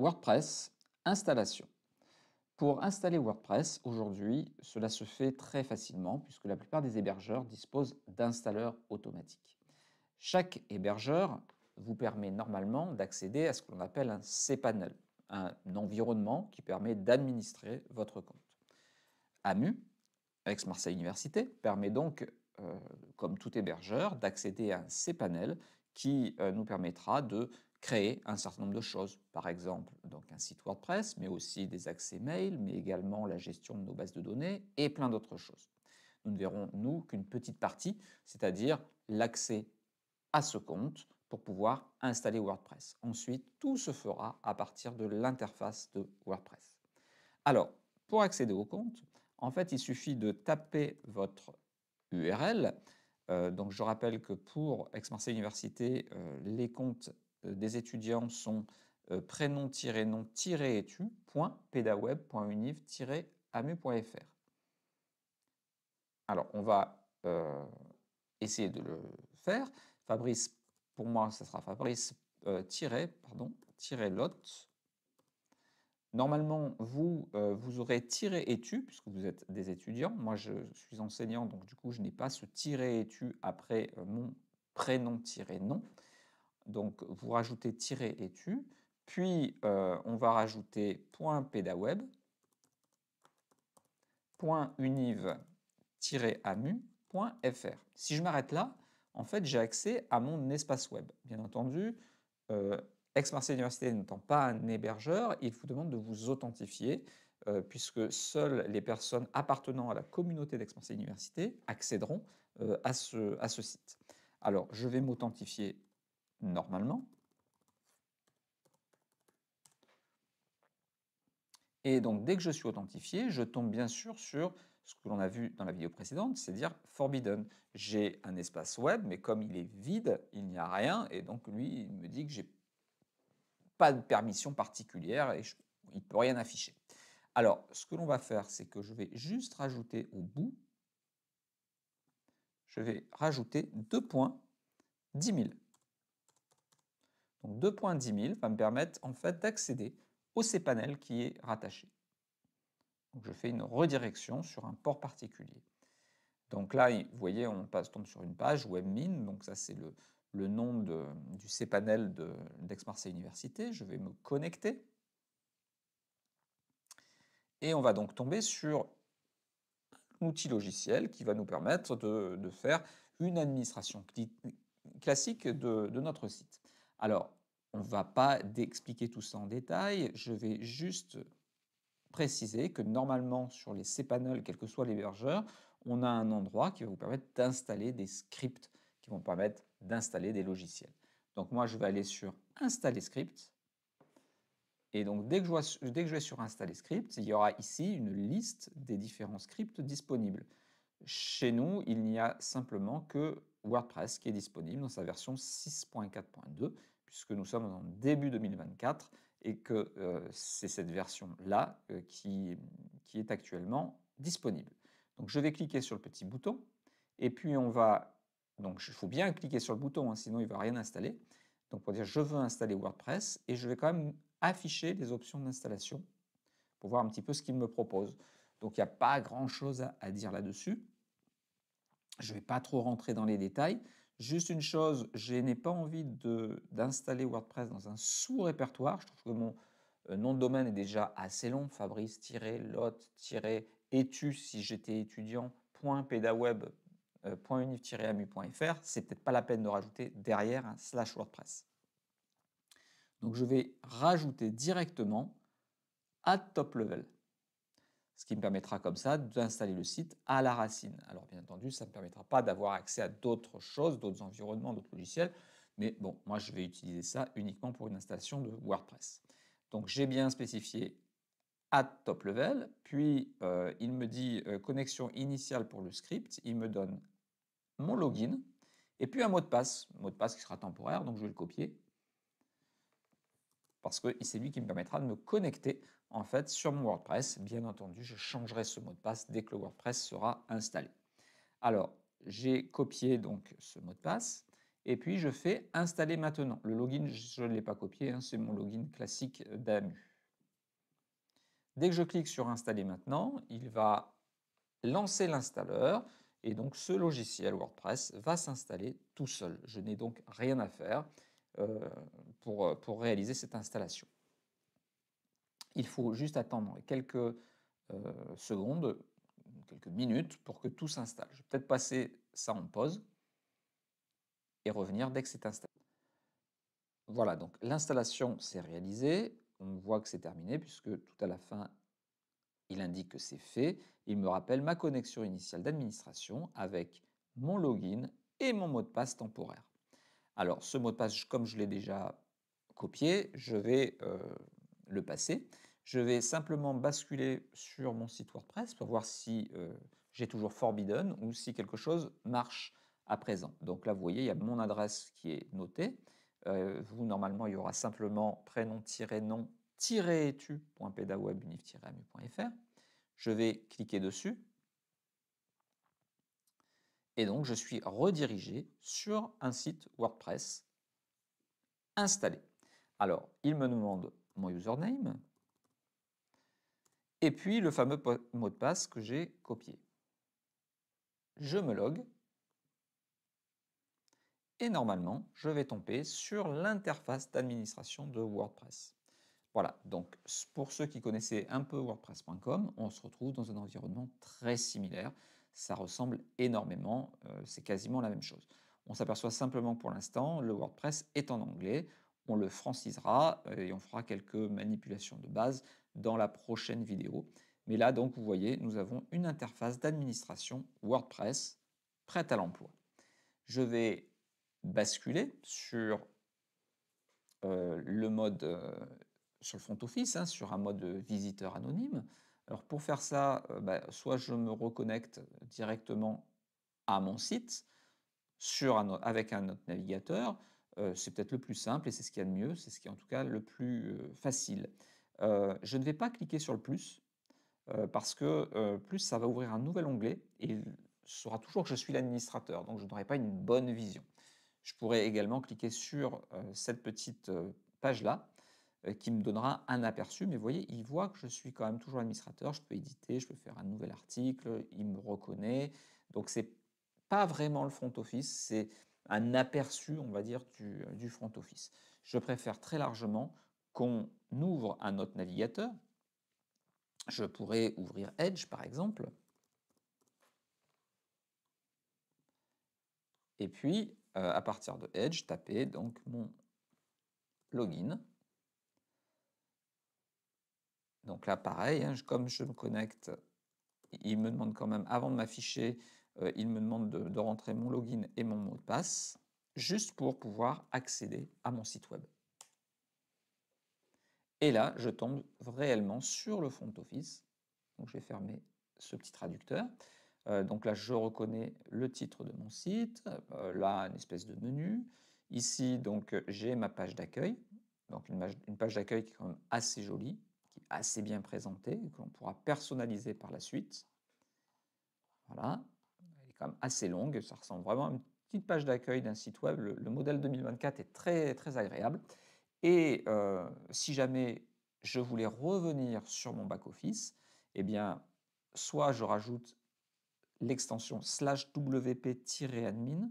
WordPress, installation. Pour installer WordPress, aujourd'hui, cela se fait très facilement puisque la plupart des hébergeurs disposent d'installeurs automatiques. Chaque hébergeur vous permet normalement d'accéder à ce que l'on appelle un cPanel, un environnement qui permet d'administrer votre compte. AMU, ex marseille Université, permet donc, euh, comme tout hébergeur, d'accéder à un cPanel qui euh, nous permettra de créer un certain nombre de choses, par exemple donc un site WordPress, mais aussi des accès mail, mais également la gestion de nos bases de données et plein d'autres choses. Nous ne verrons, nous, qu'une petite partie, c'est-à-dire l'accès à ce compte pour pouvoir installer WordPress. Ensuite, tout se fera à partir de l'interface de WordPress. Alors, pour accéder au compte, en fait, il suffit de taper votre URL. Euh, donc, je rappelle que pour ex marseille Université, euh, les comptes euh, des étudiants sont euh, prénom nom etupedawebuniv amufr Alors, on va euh, essayer de le faire. Fabrice, pour moi, ce sera Fabrice euh, lot. Normalement, vous, vous aurez tiré étu, puisque vous êtes des étudiants. Moi, je suis enseignant, donc du coup, je n'ai pas ce tiré étu après mon prénom tiré nom. Donc vous rajoutez tirer et tu, puis euh, on va rajouter point pedaweb, amufr Si je m'arrête là, en fait, j'ai accès à mon espace web. Bien entendu, Ex-Marseille euh, Université n'étant pas un hébergeur, il vous demande de vous authentifier, euh, puisque seules les personnes appartenant à la communauté d'Ex-Marseille Université accéderont à, ce, à ce site. Alors, je vais m'authentifier normalement. Et donc, dès que je suis authentifié, je tombe bien sûr sur ce que l'on a vu dans la vidéo précédente, c'est-à-dire forbidden. J'ai un espace web, mais comme il est vide, il n'y a rien, et donc lui, il me dit que j'ai pas de permission particulière et il ne peut rien afficher. Alors, ce que l'on va faire, c'est que je vais juste rajouter au bout, je vais rajouter deux points, 10 000. Donc 2 va me permettre en fait d'accéder au cPanel qui est rattaché. je fais une redirection sur un port particulier. Donc là, vous voyez, on passe, tombe sur une page webmin, donc ça c'est le, nom de, du cPanel d'Aix-Marseille Université. Je vais me connecter. Et on va donc tomber sur un outil logiciel qui va nous permettre de, faire une administration classique de notre site. Alors, on ne va pas expliquer tout ça en détail, je vais juste préciser que normalement sur les cPanel, quel que soit l'hébergeur, on a un endroit qui va vous permettre d'installer des scripts qui vont permettre d'installer des logiciels. Donc moi je vais aller sur installer script et donc dès que, je dès que je vais sur installer script, il y aura ici une liste des différents scripts disponibles. Chez nous, il n'y a simplement que WordPress qui est disponible dans sa version 6.4.2, puisque nous sommes en début 2024 et que euh, c'est cette version-là euh, qui, qui est actuellement disponible. Donc je vais cliquer sur le petit bouton, et puis on va... Donc il faut bien cliquer sur le bouton, hein, sinon il ne va rien installer. Donc pour dire je veux installer WordPress, et je vais quand même afficher les options d'installation pour voir un petit peu ce qu'il me propose. Donc il n'y a pas grand-chose à dire là-dessus. Je ne vais pas trop rentrer dans les détails. Juste une chose, je n'ai pas envie d'installer WordPress dans un sous-répertoire. Je trouve que mon euh, nom de domaine est déjà assez long. fabrice lot etu si j'étais étudiant, .pedaweb.unif-amu.fr. Euh, c'est peut-être pas la peine de rajouter derrière un slash WordPress. Donc je vais rajouter directement à top level ce qui me permettra comme ça d'installer le site à la racine. Alors bien entendu, ça ne me permettra pas d'avoir accès à d'autres choses, d'autres environnements, d'autres logiciels, mais bon, moi je vais utiliser ça uniquement pour une installation de WordPress. Donc j'ai bien spécifié à top level, puis euh, il me dit euh, connexion initiale pour le script, il me donne mon login, et puis un mot de passe, mot de passe qui sera temporaire, donc je vais le copier, parce que c'est lui qui me permettra de me connecter en fait sur mon WordPress. Bien entendu, je changerai ce mot de passe dès que le WordPress sera installé. Alors, j'ai copié donc ce mot de passe et puis je fais installer maintenant. Le login, je ne l'ai pas copié, hein, c'est mon login classique d'AMU. Dès que je clique sur installer maintenant, il va lancer l'installeur et donc ce logiciel WordPress va s'installer tout seul. Je n'ai donc rien à faire. Euh, euh, pour, réaliser cette installation. Il faut juste attendre quelques euh, secondes, quelques minutes pour que tout s'installe. Je vais peut-être passer ça en pause et revenir dès que c'est installé. Voilà, donc l'installation s'est réalisée. On voit que c'est terminé puisque tout à la fin, il indique que c'est fait. Il me rappelle ma connexion initiale d'administration avec mon login et mon mot de passe temporaire. Alors, ce mot de passe, comme je l'ai déjà copier, je vais euh, le passer. Je vais simplement basculer sur mon site WordPress pour voir si euh, j'ai toujours Forbidden ou si quelque chose marche à présent. Donc là, vous voyez, il y a mon adresse qui est notée. Euh, vous, normalement, il y aura simplement prénom-nom-etu.pedawebunif-amu.fr. Je vais cliquer dessus. Et donc, je suis redirigé sur un site WordPress installé. Alors, il me demande mon username et puis le fameux mot de passe que j'ai copié. Je me log et normalement, je vais tomber sur l'interface d'administration de WordPress. Voilà, donc pour ceux qui connaissaient un peu WordPress.com, on se retrouve dans un environnement très similaire. Ça ressemble énormément, euh, c'est quasiment la même chose. On s'aperçoit simplement pour l'instant, le WordPress est en anglais on le francisera euh, et on fera quelques manipulations de base dans la prochaine vidéo. Mais là, donc, vous voyez, nous avons une interface d'administration WordPress prête à l'emploi. Je vais basculer sur euh, le mode euh, sur le front office, hein, sur un mode visiteur anonyme. Alors pour faire ça, bah, soit je me reconnecte directement à mon site sur un, avec un autre navigateur, euh, c'est peut-être le plus simple et c'est ce qu'il y a de mieux, c'est ce qui est en tout cas le plus euh, facile. Euh, je ne vais pas cliquer sur le plus parce que plus ça va ouvrir un nouvel onglet et il saura toujours que je suis l'administrateur, donc je n'aurai pas une bonne vision. Je pourrais également cliquer sur cette petite page-là qui me donnera un aperçu. Mais vous voyez, il voit que je suis quand même toujours administrateur. Je peux éditer, je peux faire un nouvel article, il me reconnaît. Donc, c'est pas vraiment le front office, c'est un aperçu, on va dire, euh, du, front office. Je préfère très largement qu'on ouvre un autre navigateur. Je pourrais ouvrir Edge, par exemple. Et puis, euh, à partir de Edge, taper donc mon login. Donc là, pareil, hein, comme je me connecte, il me demande quand même, avant de m'afficher euh, il me demande de, rentrer mon login et mon mot de passe, juste pour pouvoir accéder à mon site web. Et là, je tombe réellement sur le front office. Donc, je vais fermer ce petit traducteur. Euh, donc là, je reconnais le titre de mon site, euh, là, une espèce de menu. Ici, donc, j'ai ma page d'accueil. Donc, une page, d'accueil qui est quand même assez jolie, qui est assez bien présentée, que l'on pourra personnaliser par la suite. Voilà assez longue. Ça ressemble vraiment à une petite page d'accueil d'un site web. Le, modèle 2024 est très, très agréable. Et euh, si jamais je voulais revenir sur mon back-office, eh bien, soit je rajoute l'extension slash wp-admin,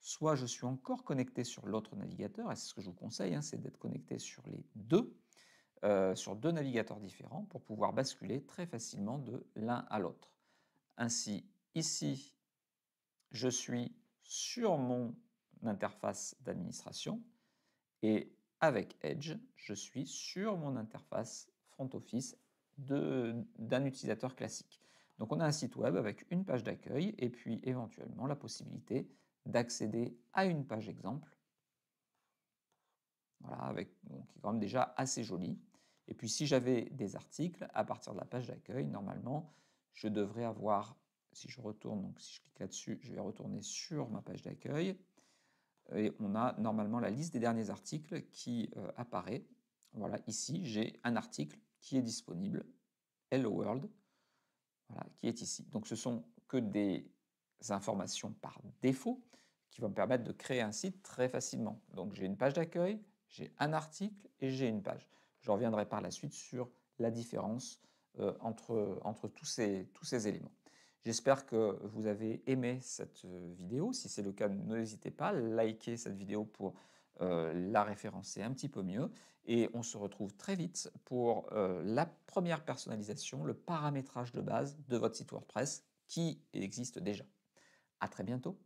soit je suis encore connecté sur l'autre navigateur, et c'est ce que je vous conseille, hein, c'est d'être connecté sur les deux, euh, sur deux navigateurs différents pour pouvoir basculer très facilement de l'un à l'autre. Ainsi, ici, je suis sur mon interface d'administration et avec Edge, je suis sur mon interface front office d'un utilisateur classique. Donc on a un site web avec une page d'accueil et puis éventuellement la possibilité d'accéder à une page exemple. Voilà, avec, qui est quand même déjà assez jolie. Et puis si j'avais des articles, à partir de la page d'accueil, normalement, je devrais avoir si je retourne, donc si je clique là-dessus, je vais retourner sur ma page d'accueil. Et on a normalement la liste des derniers articles qui euh, apparaît. Voilà, ici, j'ai un article qui est disponible, Hello World, qui est ici. Donc ce sont que des informations par défaut qui vont me permettre de créer un site très facilement. Donc j'ai une page d'accueil, j'ai un article et j'ai une page. Je reviendrai par la suite sur la différence euh, entre, entre tous, ces, tous ces éléments. J'espère que vous avez aimé cette euh, vidéo. Si c'est le cas, n'hésitez pas à liker cette vidéo pour euh, la référencer un petit peu mieux. Et on se retrouve très vite pour euh, la première personnalisation, le paramétrage de base de votre site WordPress qui existe déjà. À très bientôt.